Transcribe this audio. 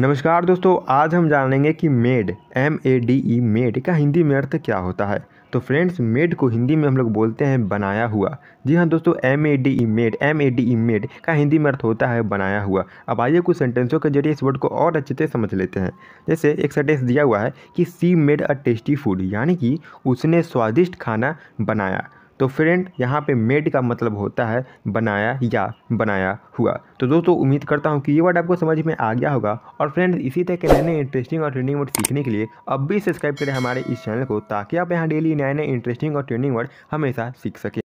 नमस्कार दोस्तों आज हम जानेंगे कि made M A D E made का हिंदी में अर्थ क्या होता है तो फ्रेंड्स मेड को हिंदी में हम लोग बोलते हैं बनाया हुआ जी हाँ दोस्तों M A D E made M A D E made का हिंदी में अर्थ होता है बनाया हुआ अब आइए कुछ सेंटेंसों के जरिए इस वर्ड को और अच्छे से समझ लेते हैं जैसे एक सेंटेंस दिया हुआ है कि she made a tasty food यानी कि उसने स्वादिष्ट खाना बनाया तो फ्रेंड यहाँ पे मेड का मतलब होता है बनाया या बनाया हुआ तो दोस्तों उम्मीद करता हूँ कि ये वर्ड आपको समझ में आ गया होगा और फ्रेंड इसी तरह के नए नए इंटरेस्टिंग और ट्रेंडिंग वर्ड सीखने के लिए अब भी सब्सक्राइब करें हमारे इस चैनल को ताकि आप यहाँ डेली नए नए इंटरेस्टिंग और ट्रेंडिंग वर्ड हमेशा सीख सकें